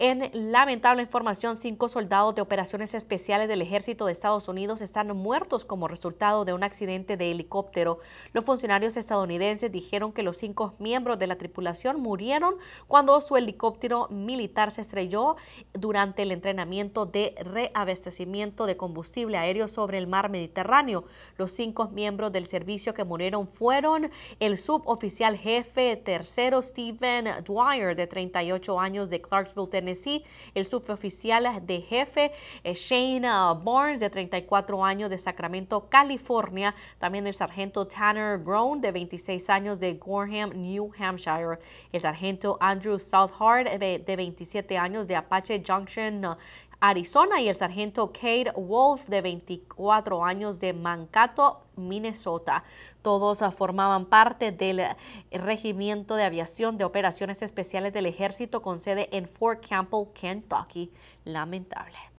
En lamentable información, cinco soldados de operaciones especiales del ejército de Estados Unidos están muertos como resultado de un accidente de helicóptero. Los funcionarios estadounidenses dijeron que los cinco miembros de la tripulación murieron cuando su helicóptero militar se estrelló durante el entrenamiento de reabastecimiento de combustible aéreo sobre el mar Mediterráneo. Los cinco miembros del servicio que murieron fueron el suboficial jefe tercero Stephen Dwyer, de 38 años, de Clarksville, Tennessee, el suboficial de jefe eh, Shane Barnes, de 34 años, de Sacramento, California. También el sargento Tanner Grown, de 26 años, de Gorham, New Hampshire. El sargento Andrew Southard, de, de 27 años, de Apache Junction, Arizona, y el sargento Cade Wolf, de 24 años, de Mankato, Minnesota. Todos ah, formaban parte del Regimiento de Aviación de Operaciones Especiales del Ejército con sede en Fort Campbell, Kentucky. Lamentable.